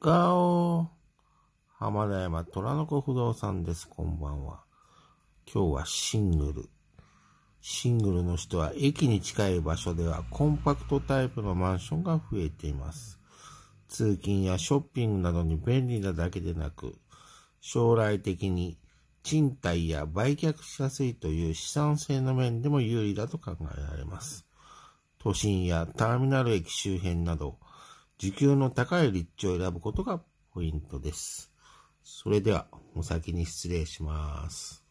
ガオ浜田山虎の子不動産です。こんばんは。今日はシングル。シングルの人は駅に近い場所ではコンパクトタイプのマンションが増えています。通勤やショッピングなどに便利なだけでなく、将来的に賃貸や売却しやすいという資産性の面でも有利だと考えられます。都心やターミナル駅周辺など、時給の高い立地を選ぶことがポイントです。それでは、お先に失礼します。